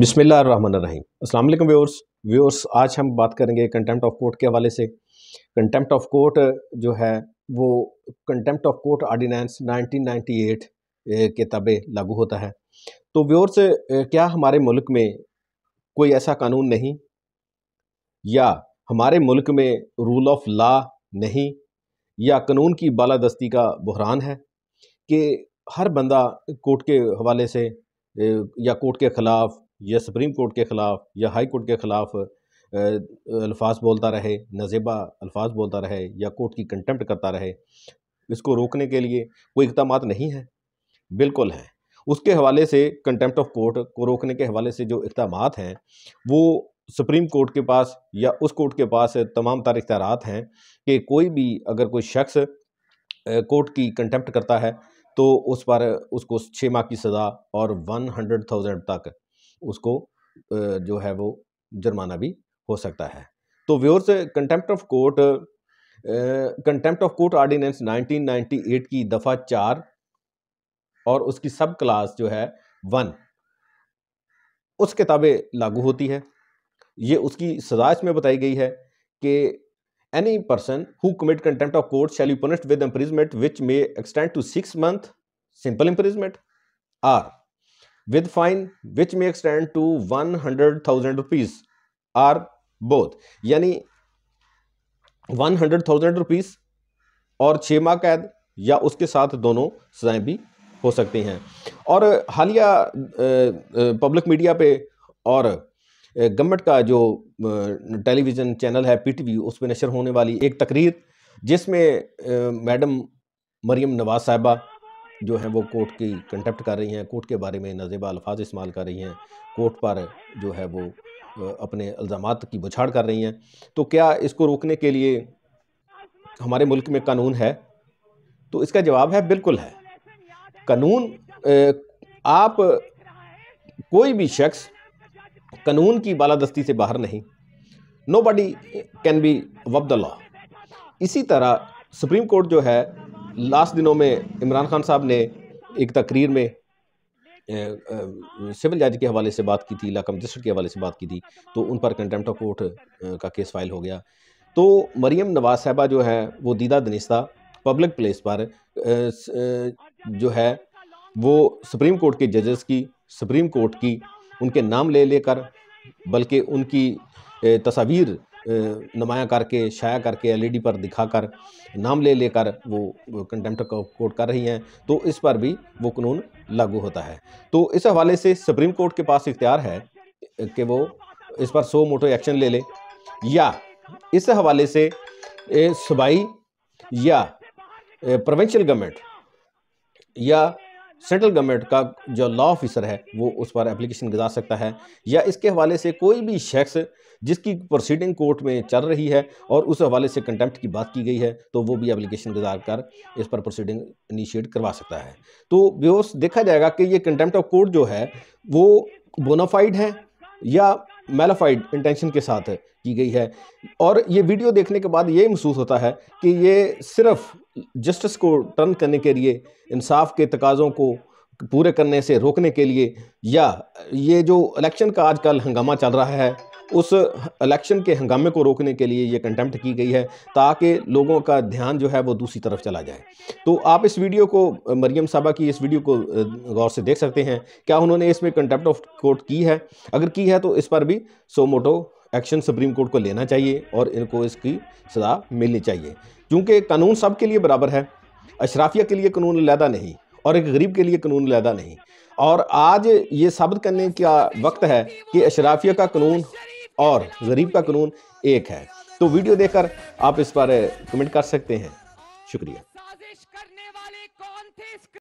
बिसमीम् असल व्यवर्स व्यवर्स आज हम बात करेंगे कंटेम्प्ट ऑफ कोर्ट के हवाले से कंटेम्प्ट ऑफ कोर्ट जो है वो कंटेम्प्ट ऑफ कोर्ट आर्डीनेंस 1998 के तबे लागू होता है तो व्यवर्स क्या हमारे मुल्क में कोई ऐसा कानून नहीं या हमारे मुल्क में रूल ऑफ लॉ नहीं या कानून की बालादस्ती का बहरान है कि हर बंदा कोर्ट के हवाले से या कोर्ट के ख़िलाफ़ या सुप्रीम कोर्ट के ख़िलाफ़ या हाई कोर्ट के ख़िलाफ़ अल्फाज बोलता रहे नजेबा अल्फाज बोलता रहे या कोर्ट की कंटेम्प्ट करता रहे इसको रोकने के लिए कोई इकदाम नहीं है बिल्कुल है उसके हवाले से कंटेम्प्ट ऑफ कोर्ट को रोकने के हवाले से जो इकदाम हैं वो सुप्रीम कोर्ट के पास या उस कोर्ट के पास तमाम तार इख्तार हैं कि कोई भी अगर कोई शख्स कोर्ट की कंटेम्प्ट करता है तो उस पर उसको छः माह की सज़ा और वन हंड्रेड थाउजेंड तक उसको जो है वो जुर्माना भी हो सकता है तो व्योर्स contempt of court contempt of court ordinance 1998 की दफ़ा चार और उसकी सब क्लास जो है वन उस किताबें लागू होती है ये उसकी सजा इसमें बताई गई है कि any person who commit contempt of court shall be punished with imprisonment which may extend to six month simple imprisonment or with fine with fine which may extend to 100,000 rupees are both यानी thousand rupees और छः माह कैद या उसके साथ दोनों सजाएं भी हो सकती हैं और हालिया पब्लिक मीडिया पे और गवर्नमेंट का जो टेलीविज़न चैनल है पी टी वी उस पर नशर होने वाली एक तकरीर जिसमें मैडम मरियम नवाज साहबा जो हैं वो कोर्ट की कंटेप्ट कर रही हैं कोर्ट के बारे में नजेबा अल्फाज इस्तेमाल कर रही हैं कोर्ट पर जो है वो अपने इल्ज़ाम की बुछाड़ कर रही हैं तो क्या इसको रोकने के लिए हमारे मुल्क में कानून है तो इसका जवाब है बिल्कुल है कानून आप कोई भी शख्स कानून की बालादस्ती से बाहर नहीं nobody can be above the law इसी तरह सुप्रीम कोर्ट जो है लास्ट दिनों में इमरान खान साहब ने एक तकरीर में सिविल जज के हवाले से बात की थी इलाका मजिस्ट्रेट के हवाले से बात की थी तो उन पर कंटेम्प्ट ऑफ कोर्ट का केस फाइल हो गया तो मरीम नवाज साहबा जो है वो दीदा दनिश्ता पब्लिक प्लेस पर जो है वो सुप्रीम कोर्ट के जजेस की सुप्रीम कोर्ट की उनके नाम ले लेकर बल्कि उनकी तस्वीर नमाया करके शाया करके एलईडी e पर दिखाकर नाम ले लेकर वो कंटेम्प्ट कोर्ट कर रही हैं तो इस पर भी वो कानून लागू होता है तो इस हवाले से सुप्रीम कोर्ट के पास इख्तियार है कि वो इस पर सो मोटो एक्शन ले ले या इस हवाले से सूबाई या प्रोविंशियल गवर्नमेंट या सेंट्रल गवर्नमेंट का जो लॉ ऑफिसर है वो उस पर एप्लीकेशन गुजार सकता है या इसके हवाले से कोई भी शख्स जिसकी प्रोसीडिंग कोर्ट में चल रही है और उस हवाले से कंटेम्प्ट की बात की गई है तो वो भी एप्लीकेशन गुजार कर इस पर प्रोसीडिंग इनिशिएट करवा सकता है तो बेहोश देखा जाएगा कि ये कंटेम्प्ट ऑफ कोर्ट जो है वो बोनाफाइड है या मेलाफाइड इंटेंशन के साथ की गई है और ये वीडियो देखने के बाद ये महसूस होता है कि ये सिर्फ जस्टिस को टर्न करने के लिए इंसाफ के तकाज़ों को पूरे करने से रोकने के लिए या ये जो इलेक्शन का आजकल हंगामा चल रहा है उस इलेक्शन के हंगामे को रोकने के लिए ये कंटेम्प्ट की गई है ताकि लोगों का ध्यान जो है वो दूसरी तरफ चला जाए तो आप इस वीडियो को मरियम साहबा की इस वीडियो को गौर से देख सकते हैं क्या उन्होंने इसमें कंटेम्प्ट ऑफ कोर्ट की है अगर की है तो इस पर भी suo motu action supreme court को लेना चाहिए और इनको इसकी सज़ा मिलनी चाहिए क्योंकि कानून सब के लिए बराबर है अशराफिया के लिए कानून लैदा नहीं और एक गरीब के लिए कानून लैदा नहीं और आज ये साबित करने का वक्त है कि अशराफिया का कानून और गरीब का कानून एक है तो वीडियो देखकर आप इस बारे कमेंट कर सकते हैं शुक्रिया